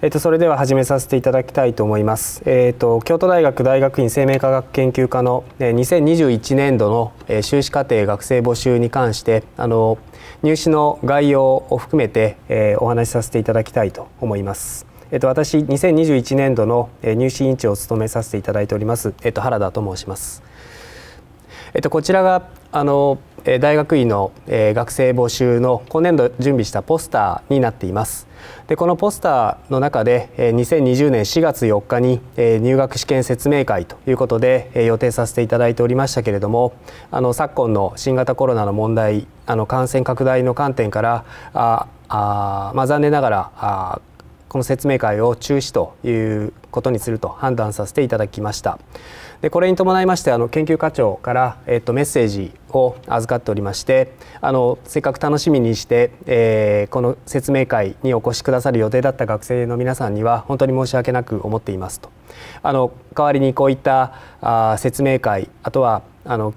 えー、とそれでは始めさせていただきたいと思います、えーと、京都大学大学院生命科学研究科の2021年度の修士課程学生募集に関してあの入試の概要を含めて、お話しさせていただきたいと思います。えっ、ー、と、私2021年度の入試委員長を務めさせていただいております、えっ、と、原田と申します。えっと、こちらがあの大学院の学生募集の今年度準備したポスターになっていますでこのポスターの中で2020年4月4日に入学試験説明会ということで予定させていただいておりましたけれどもあの昨今の新型コロナの問題あの感染拡大の観点からああ、まあ、残念ながらあこの説明会を中止ということにすると判断させていただきましたでこれに伴いましてあの研究課長から、えっと、メッセージを預かっておりましてあのせっかく楽しみにして、えー、この説明会にお越しくださる予定だった学生の皆さんには本当に申し訳なく思っていますとあの代わりにこういったあ説明会あとはあの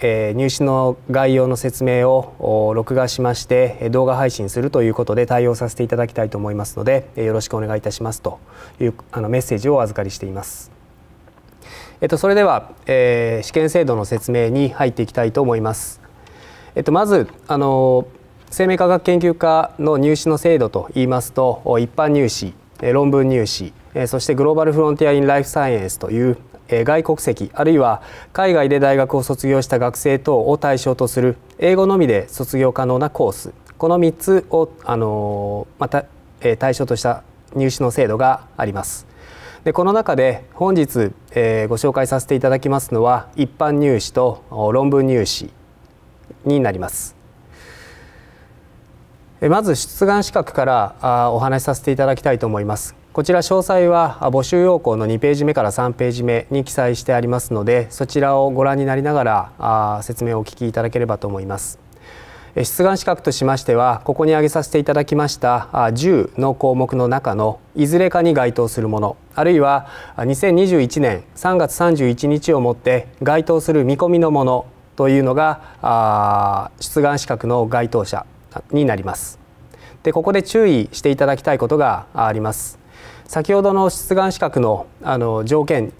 えー、入試の概要の説明を録画しまして動画配信するということで対応させていただきたいと思いますので、えー、よろしくお願いいたしますというあのメッセージをお預かりしています。えっと、それでは、えー、試験制度の説明に入っていきたいと思います。えっと、まずあの生命科学研究科の入試の制度といいますと一般入試論文入試そしてグローバルフロンティア・イン・ライフ・サイエンスという外国籍あるいは海外で大学を卒業した学生等を対象とする英語のみで卒業可能なコースこの3つをあのまた対象とした入試の制度があります。でこの中で本日、えご紹介させていただきますのは一般入試と論文入試になります。まず出願資格からお話しさせていただきたいと思います。こちら詳細は募集要項の2ページ目から3ページ目に記載してありますのでそちらをご覧になりながら説明をお聞きいただければと思います。出願資格としましてはここに挙げさせていただきました10の項目の中のいずれかに該当するものあるいは2021年3月31日をもって該当する見込みのものというのが出願資格の該当者になります。でここで注意していただきたいことがあります。先ほどの出願資格のあの条件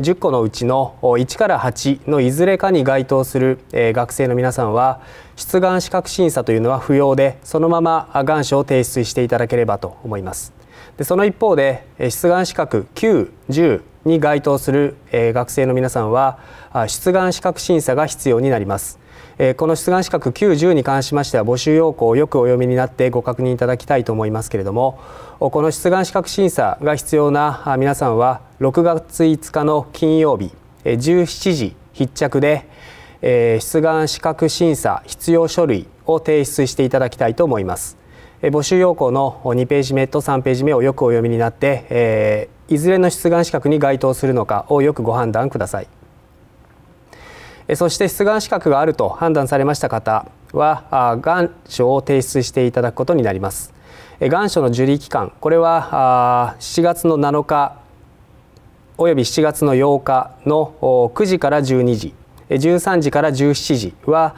10個のうちの1から8のいずれかに該当する学生の皆さんは出願資格審査というのは不要でそのまま願書を提出していただければと思いますでその一方で出願資格910に該当する学生の皆さんは出願資格審査が必要になりますえこの出願資格9、10に関しましては募集要項をよくお読みになってご確認いただきたいと思いますけれどもこの出願資格審査が必要な皆さんは6月5日の金曜日17時必着で、え出願資格審査必要書類を提出していただきたいと思います。募集要項の2ページ目と3ページ目をよくお読みになって、えいずれの出願資格に該当するのかをよくご判断ください。そして出願資格があると判断されました方は願書を提出していただくことになります願書の受理期間これは7月の7日および7月の8日の9時から12時13時から17時は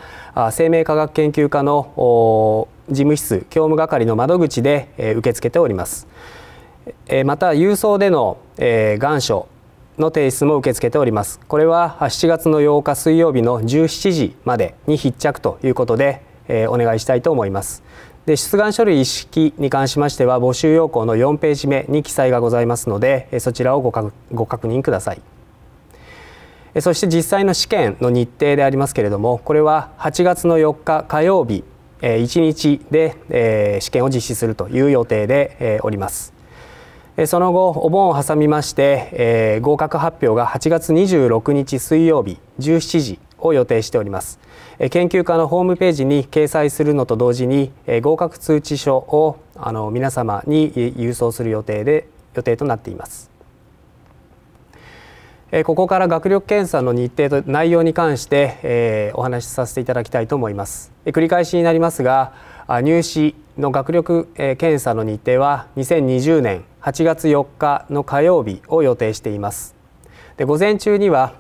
生命科学研究科の事務室教務係の窓口で受け付けておりますまた郵送での願書の提出も受け付けておりますこれは7月の8日水曜日の17時までに必着ということで、えー、お願いしたいと思いますで出願書類一式に関しましては募集要項の4ページ目に記載がございますのでそちらをご確認くださいそして実際の試験の日程でありますけれどもこれは8月の4日火曜日1日で試験を実施するという予定でおります。その後、お盆を挟みまして、えー、合格発表が8月26日水曜日17時を予定しております。研究科のホームページに掲載するのと同時に、合格通知書をあの皆様に郵送する予定で予定となっています。ここから学力検査の日程と内容に関して、えお話しさせていただきたいと思います。繰り返しになりますが入試の学力検査の日程は2020年8月4日の火曜日を予定していますで午前中には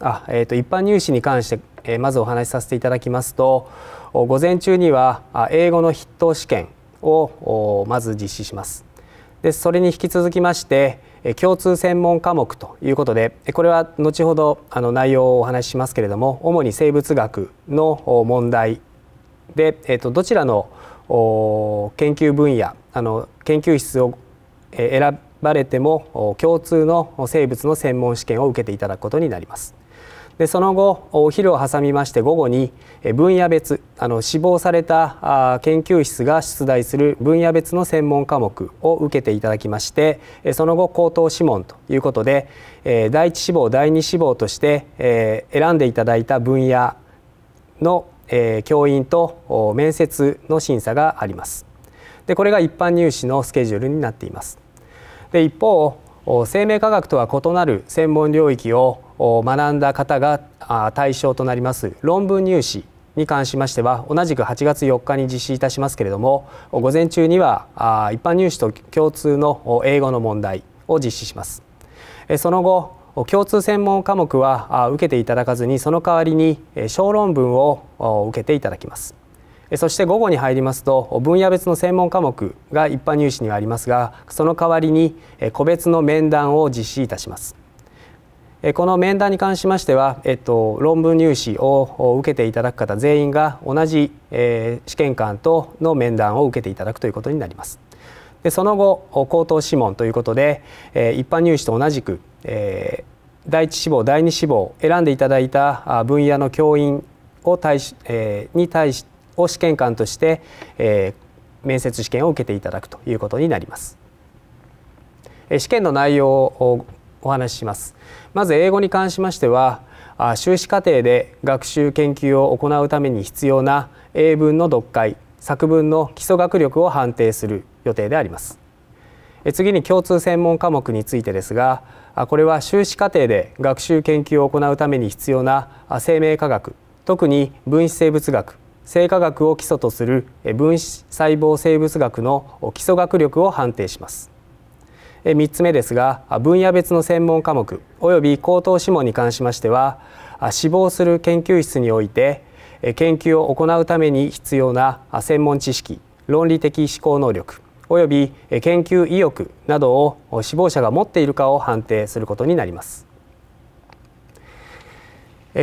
あ、えー、と一般入試に関して、まずお話しさせていただきますと午前中には英語の筆頭試験をまず実施しますでそれに引き続きまして共通専門科目ということでこれは後ほどあの内容をお話ししますけれども主に生物学の問題で、えー、とどちらの研究分野あの研究室を選ばれても共通の生物の専門試験を受けていただくことになります。でその後お昼を挟みまして午後に分野別あの死亡された研究室が出題する分野別の専門科目を受けていただきましてその後口頭諮問ということで第一志望第二志望として選んでいただいた分野のえ教員と面接の審査がありますでこれが一般入試のスケジュールになっていますで一方生命科学とは異なる専門領域を学んだ方が対象となります論文入試に関しましては同じく8月4日に実施いたしますけれども午前中には一般入試と共通の英語の問題を実施しますその後共通専門科目は受けていただかずにその代わりに小論文を受けていただきますそして午後に入りますと分野別の専門科目が一般入試にはありますがその代わりに個別の面談を実施いたしますこの面談に関しましては、えっと、論文入試を受けていただく方全員が同じ、え試験官との面談を受けていただくということになります。でその後口頭諮問ということで、え一般入試と同じく、え第1志望第2志望選んでいただいた分野の教員を対し、えに対しを試験官として、え面接試験を受けていただくということになります。試験の内容をお話しします。まず英語に関しましては修士課程で学習研究を行うために必要な英文の読解作文の基礎学力を判定する予定であります次に共通専門科目についてですがこれは修士課程で学習研究を行うために必要な生命科学特に分子生物学生化学を基礎とする分子細胞生物学の基礎学力を判定します3つ目ですが分野別の専門科目及び高等諮問に関しましては志望する研究室において研究を行うために必要な専門知識論理的思考能力および研究意欲などを死亡者が持っているかを判定することになります。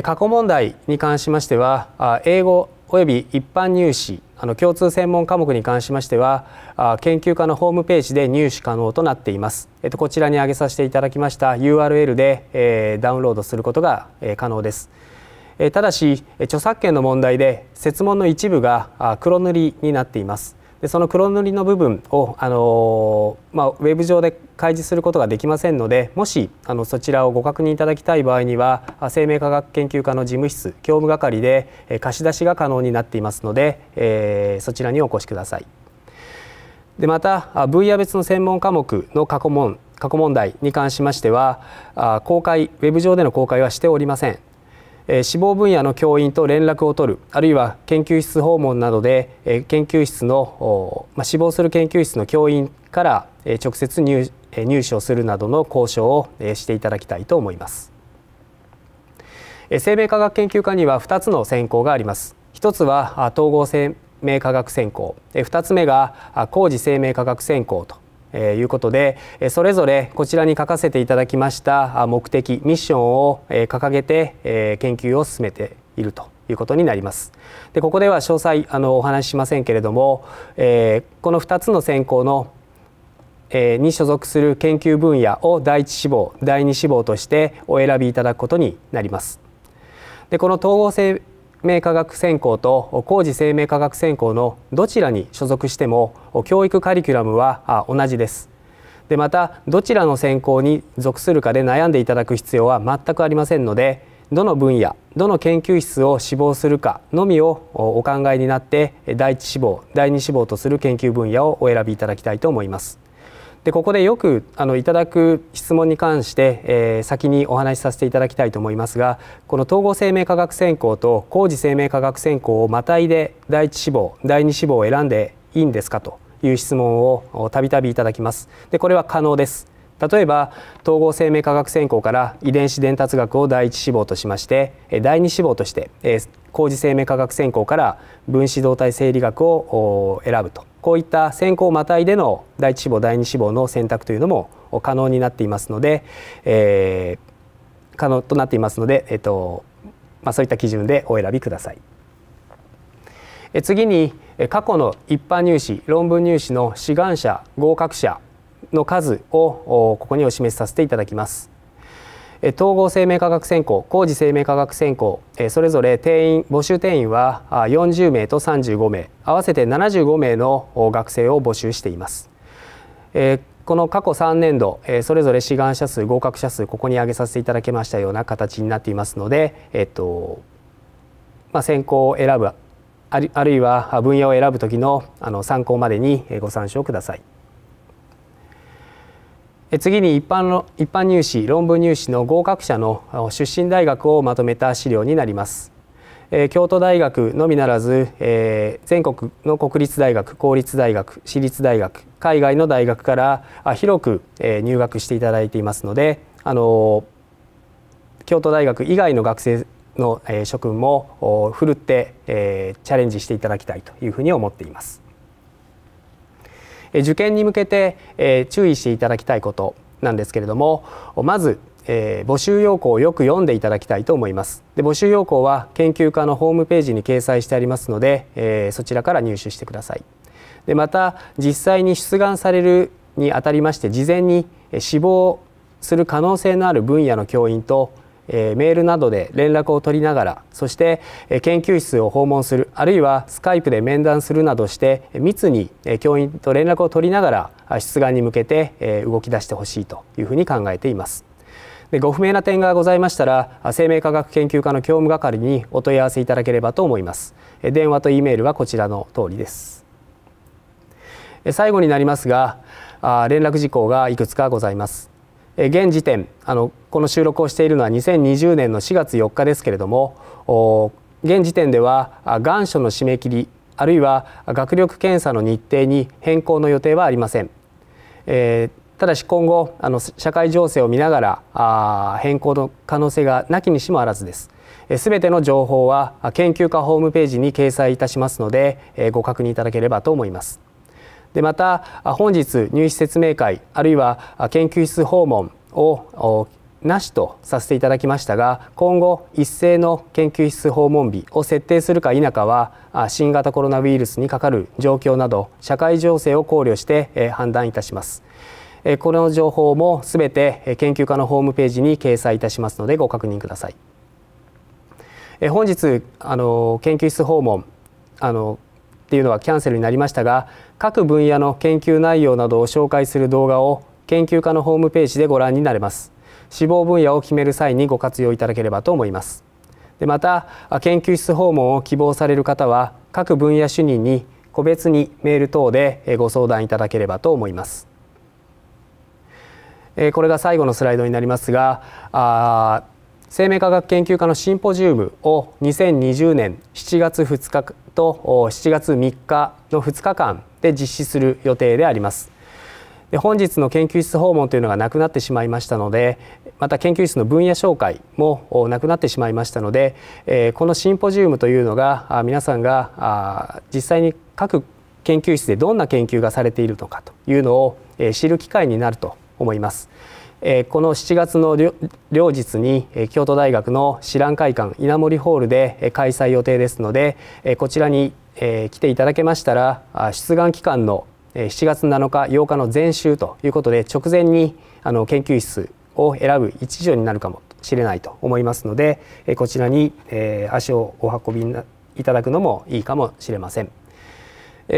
過去問題に関しましては英語および一般入試あの共通専門科目に関しましては研究科のホームページで入手可能となっています、えっと、こちらに挙げさせていただきました URL で、えダウンロードすることが可能です。ただし著作権の問題で設問の一部が黒塗りになっていますでその黒塗りの部分を、あのまあ、ウェブ上で開示することができませんのでもしあのそちらをご確認いただきたい場合には生命科学研究科の事務室教務係で貸し出しが可能になっていますので、えー、そちらにお越しください。でまた分野別の専門科目の過去問過去問題に関しましては公開ウェブ上での公開はしておりません。志望分野の教員と連絡を取るあるいは研究室訪問などで研究室の、まあ、志望する研究室の教員から直接入入手をするなどの交渉をしていただきたいと思います生命科学研究科には2つの専攻があります1つは統合生命科学専攻2つ目が工事生命科学専攻とえいうことで、えそれぞれこちらに書かせていただきました目的ミッションを、え掲げて、え研究を進めているということになります。でここでは詳細あのお話ししませんけれども、えこの2つの専攻のに所属する研究分野を第一志望第二志望としてお選びいただくことになります。でこの統合性明科学専攻と工事生命科学専攻のどちらに所属しても教育カリキュラムは同じですでまたどちらの専攻に属するかで悩んでいただく必要は全くありませんのでどの分野どの研究室を志望するかのみをお考えになって第一志望第二志望とする研究分野をお選びいただきたいと思いますでここでよくあのいただく質問に関して、えー、先にお話しさせていただきたいと思いますがこの統合生命科学専攻と工事生命科学専攻をまたいで第一志望第二志望を選んでいいんですかという質問をたびたびいただきますでこれは可能です例えば統合生命科学専攻から遺伝子伝達学を第一志望としまして第二志望として工事生命科学専攻から分子動態生理学を選ぶとこういった専攻をまたいでの第一志望第二志望の選択というのも可能になっていますので、えー、可能となっていますので、えーとまあ、そういった基準でお選びください。次に過去の一般入試論文入試の志願者合格者の数をここにお示しさせていただきます。統合生命科学専攻工事生命科学専攻それぞれ定員募集定員は40名と35名合わせて75名の学生を募集しています。この過去3年度それぞれ志願者数合格者数ここに挙げさせていただきましたような形になっていますので、えっとまあ、選考を選ぶあるいは分野を選ぶ時のあの参考までにご参照ください。次に一般の一般入試論文入試の合格者の出身大学をまとめた資料になります。京都大学のみならず、え全国の国立大学公立大学私立大学海外の大学から広く、え入学していただいていますので、あの京都大学以外の学生の、え諸君もふるって、えチャレンジしていただきたいというふうに思っています。受験に向けて注意していただきたいことなんですけれどもまずえ募集要項をよく読んでいただきたいと思いますで募集要項は研究科のホームページに掲載してありますので、えそちらから入手してくださいでまた実際に出願されるにあたりまして事前に志望する可能性のある分野の教員とえー、メールなどで連絡を取りながらそして、え研究室を訪問するあるいはスカイプで面談するなどして密に、え教員と連絡を取りながら出願に向けて、え動き出してほしいというふうに考えています。でご不明な点がございましたら生命科学研究科の教務係にお問い合わせいただければと思います電話と E メールはこちらの通りです最後になりますが連絡事項がいくつかございます現時点あのこの収録をしているのは2020年の4月4日ですけれども現時点では願書の締め切りあるいは学力検査の日程に変更の予定はありません、えー、ただし今後あの社会情勢を見ながらあ変更の可能性がなきにしもあらずですすべての情報は研究科ホームページに掲載いたしますのでご確認いただければと思います。でまた本日入試説明会あるいは研究室訪問をなしとさせていただきましたが今後一斉の研究室訪問日を設定するか否かは新型コロナウイルスにかかる状況など社会情勢を考慮して判断いたしますこの情報もすべて研究家のホームページに掲載いたしますのでご確認ください本日あの研究室訪問あのっていうのはキャンセルになりましたが各分野の研究内容などを紹介する動画を研究科のホームページでご覧になれます志望分野を決める際にご活用いただければと思いますでまた研究室訪問を希望される方は各分野主任に個別にメール等でご相談いただければと思いますこれが最後のスライドになりますが生命科学研究科のシンポジウムを2020年7月2日と7月3日の2日間で実施する予定であります。で本日の研究室訪問というのがなくなってしまいましたのでまた研究室の分野紹介もなくなってしまいましたのでこのシンポジウムというのが皆さんが実際に各研究室でどんな研究がされているのかというのを知る機会になると思います。えこの7月の両日に京都大学の知覧会館稲森ホールで開催予定ですのでこちらに来ていただけましたら出願期間の7月7日8日の前週ということで直前にあの研究室を選ぶ一助になるかもしれないと思いますのでこちらに足をお運びいただくのもいいかもしれません。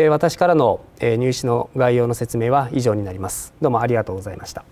私からの入試の概要の説明は以上になります。どうもありがとうございました。